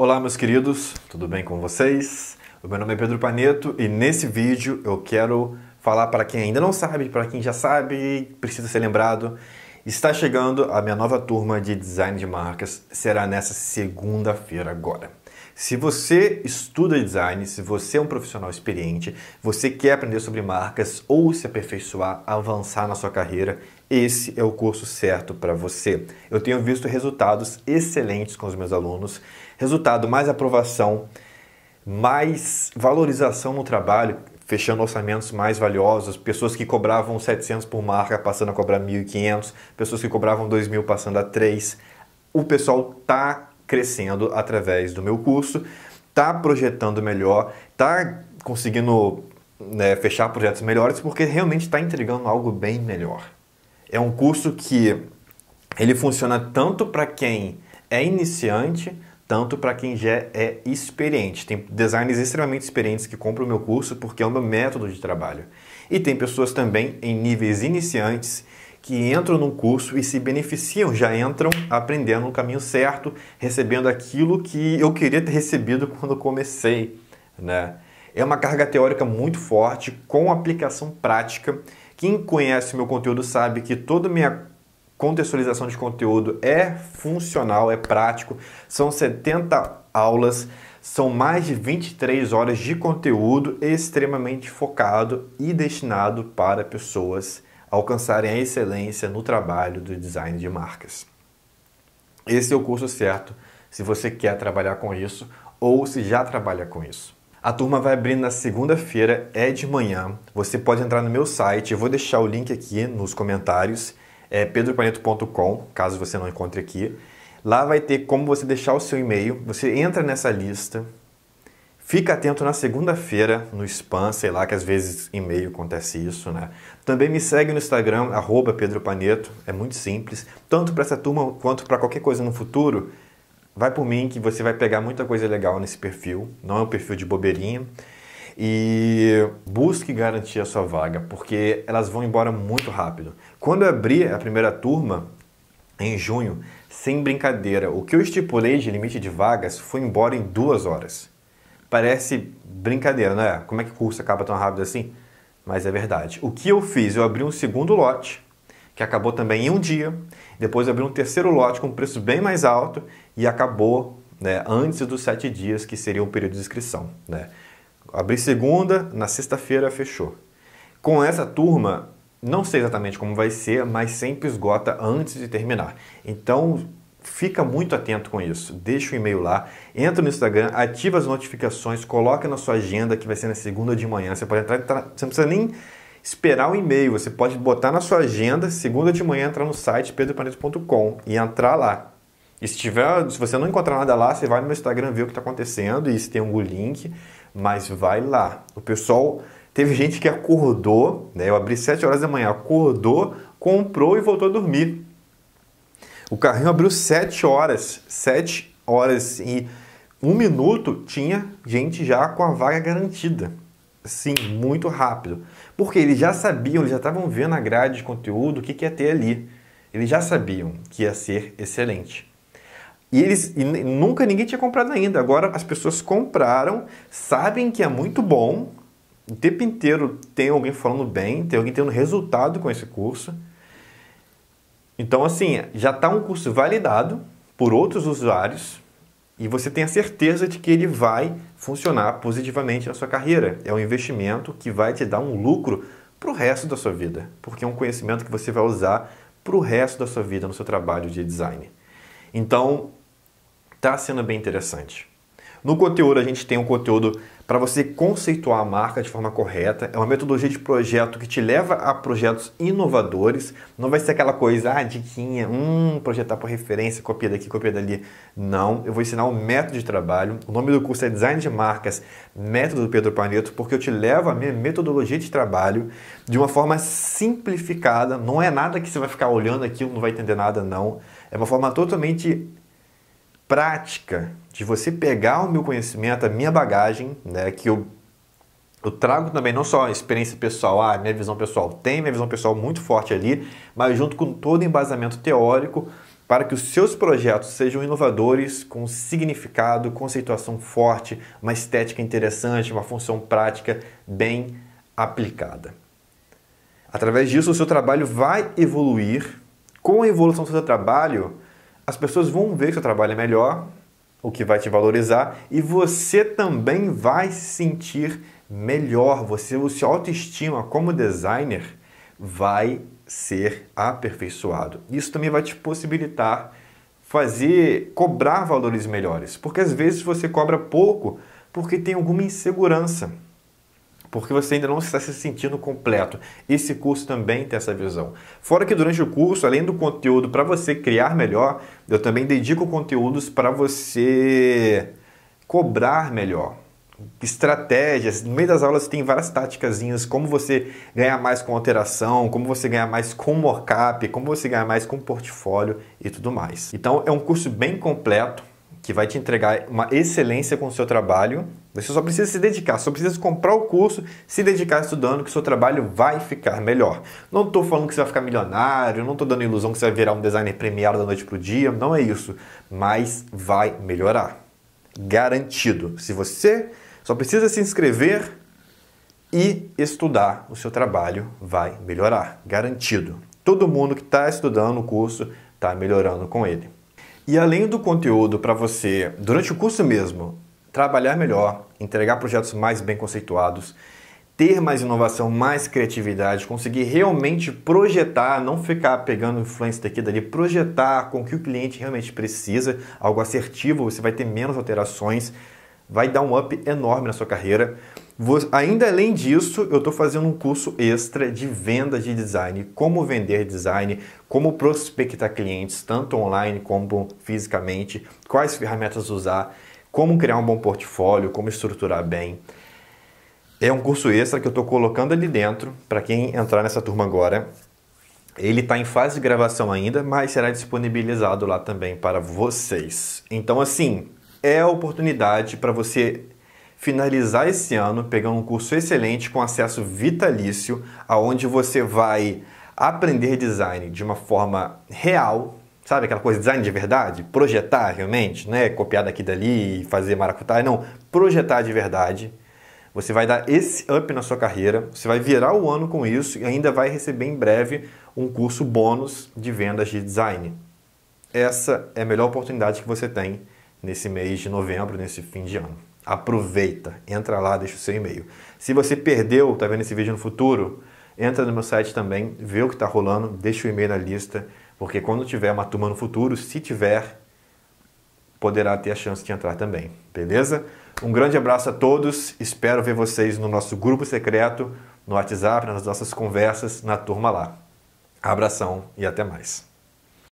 Olá, meus queridos, tudo bem com vocês? O meu nome é Pedro Paneto e nesse vídeo eu quero falar para quem ainda não sabe, para quem já sabe, precisa ser lembrado. Está chegando a minha nova turma de design de marcas, será nessa segunda-feira agora. Se você estuda design, se você é um profissional experiente, você quer aprender sobre marcas ou se aperfeiçoar, avançar na sua carreira, esse é o curso certo para você. Eu tenho visto resultados excelentes com os meus alunos, resultado mais aprovação, mais valorização no trabalho, fechando orçamentos mais valiosos, pessoas que cobravam 700 por marca passando a cobrar 1.500, pessoas que cobravam 2.000 passando a 3. O pessoal tá crescendo através do meu curso, está projetando melhor, está conseguindo né, fechar projetos melhores, porque realmente está entregando algo bem melhor. É um curso que ele funciona tanto para quem é iniciante, tanto para quem já é experiente. Tem designers extremamente experientes que compram o meu curso porque é o meu método de trabalho. E tem pessoas também em níveis iniciantes que entram num curso e se beneficiam, já entram aprendendo o caminho certo, recebendo aquilo que eu queria ter recebido quando comecei, né? É uma carga teórica muito forte com aplicação prática. Quem conhece meu conteúdo sabe que toda minha contextualização de conteúdo é funcional, é prático. São 70 aulas, são mais de 23 horas de conteúdo extremamente focado e destinado para pessoas alcançarem a excelência no trabalho do design de marcas. Esse é o curso certo se você quer trabalhar com isso ou se já trabalha com isso. A turma vai abrir na segunda-feira, é de manhã. Você pode entrar no meu site, eu vou deixar o link aqui nos comentários, é pedropaneto.com, caso você não encontre aqui. Lá vai ter como você deixar o seu e-mail. Você entra nessa lista, Fica atento na segunda-feira no spam, sei lá, que às vezes e-mail acontece isso, né? Também me segue no Instagram, arroba Pedro Paneto, é muito simples. Tanto para essa turma quanto para qualquer coisa no futuro, vai por mim que você vai pegar muita coisa legal nesse perfil. Não é um perfil de bobeirinha. E busque garantir a sua vaga, porque elas vão embora muito rápido. Quando eu abri a primeira turma, em junho, sem brincadeira, o que eu estipulei de limite de vagas foi embora em duas horas. Parece brincadeira, não é? Como é que o curso acaba tão rápido assim? Mas é verdade. O que eu fiz? Eu abri um segundo lote, que acabou também em um dia. Depois abri um terceiro lote com um preço bem mais alto e acabou né, antes dos sete dias, que seria o período de inscrição. Né? Abri segunda, na sexta-feira fechou. Com essa turma, não sei exatamente como vai ser, mas sempre esgota antes de terminar. Então, fica muito atento com isso. Deixa o e-mail lá, entra no Instagram, ativa as notificações, coloca na sua agenda que vai ser na segunda de manhã. Você pode entrar, você não precisa nem esperar o e-mail, você pode botar na sua agenda, segunda de manhã, entrar no site pedropaneto.com e entrar lá. E se tiver, se você não encontrar nada lá, você vai no meu Instagram ver o que está acontecendo e se tem algum link, mas vai lá. O pessoal teve gente que acordou, né? Eu abri 7 horas da manhã, acordou, comprou e voltou a dormir o carrinho abriu 7 horas, 7 horas e um minuto tinha gente já com a vaga garantida. Sim, muito rápido. Porque eles já sabiam, eles já estavam vendo a grade de conteúdo, o que, que ia ter ali. Eles já sabiam que ia ser excelente. E eles e nunca ninguém tinha comprado ainda. Agora as pessoas compraram, sabem que é muito bom. O tempo inteiro tem alguém falando bem, tem alguém tendo resultado com esse curso. Então, assim, já está um curso validado por outros usuários e você tem a certeza de que ele vai funcionar positivamente na sua carreira. É um investimento que vai te dar um lucro para o resto da sua vida, porque é um conhecimento que você vai usar para o resto da sua vida no seu trabalho de design. Então, está sendo bem interessante. No conteúdo, a gente tem um conteúdo para você conceituar a marca de forma correta. É uma metodologia de projeto que te leva a projetos inovadores. Não vai ser aquela coisa, ah, diquinha, hum, projetar por referência, copia daqui, copia dali. Não, eu vou ensinar o um método de trabalho. O nome do curso é Design de Marcas, Método do Pedro Paneto, porque eu te levo a minha metodologia de trabalho de uma forma simplificada. Não é nada que você vai ficar olhando aquilo, não vai entender nada, não. É uma forma totalmente prática de você pegar o meu conhecimento, a minha bagagem, né, que eu, eu trago também não só a experiência pessoal, a ah, minha visão pessoal tem minha visão pessoal muito forte ali, mas junto com todo embasamento teórico para que os seus projetos sejam inovadores, com significado, conceituação forte, uma estética interessante, uma função prática bem aplicada. Através disso, o seu trabalho vai evoluir. Com a evolução do seu trabalho, as pessoas vão ver que o seu trabalho é melhor o que vai te valorizar e você também vai se sentir melhor. Você, o seu autoestima como designer vai ser aperfeiçoado. Isso também vai te possibilitar fazer cobrar valores melhores, porque às vezes você cobra pouco porque tem alguma insegurança porque você ainda não está se sentindo completo. Esse curso também tem essa visão. Fora que durante o curso, além do conteúdo para você criar melhor, eu também dedico conteúdos para você cobrar melhor. Estratégias, no meio das aulas tem várias táticas, como você ganhar mais com alteração, como você ganhar mais com mockup, como você ganhar mais com portfólio e tudo mais. Então é um curso bem completo, que vai te entregar uma excelência com o seu trabalho. Você só precisa se dedicar, só precisa comprar o curso, se dedicar estudando, que o seu trabalho vai ficar melhor. Não estou falando que você vai ficar milionário, não estou dando ilusão que você vai virar um designer premiado da noite para o dia, não é isso. Mas vai melhorar. Garantido. Se você só precisa se inscrever e estudar, o seu trabalho vai melhorar. Garantido. Todo mundo que está estudando o curso está melhorando com ele. E além do conteúdo para você, durante o curso mesmo, trabalhar melhor, entregar projetos mais bem conceituados, ter mais inovação, mais criatividade, conseguir realmente projetar, não ficar pegando influência daqui e dali, projetar com o que o cliente realmente precisa, algo assertivo, você vai ter menos alterações, vai dar um up enorme na sua carreira. Vou, ainda além disso, eu estou fazendo um curso extra de venda de design, como vender design, como prospectar clientes, tanto online como fisicamente, quais ferramentas usar, como criar um bom portfólio, como estruturar bem. É um curso extra que eu estou colocando ali dentro para quem entrar nessa turma agora. Ele está em fase de gravação ainda, mas será disponibilizado lá também para vocês. Então, assim, é a oportunidade para você finalizar esse ano pegando um curso excelente com acesso vitalício, aonde você vai aprender design de uma forma real, sabe aquela coisa design de verdade, projetar realmente, não é copiar daqui dali e fazer maracutaia, não, projetar de verdade. Você vai dar esse up na sua carreira, você vai virar o ano com isso e ainda vai receber em breve um curso bônus de vendas de design. Essa é a melhor oportunidade que você tem nesse mês de novembro, nesse fim de ano aproveita, entra lá, deixa o seu e-mail. Se você perdeu, tá vendo esse vídeo no futuro, entra no meu site também, vê o que está rolando, deixa o e-mail na lista, porque quando tiver uma turma no futuro, se tiver, poderá ter a chance de entrar também, beleza? Um grande abraço a todos, espero ver vocês no nosso grupo secreto, no WhatsApp, nas nossas conversas, na turma lá. Abração e até mais.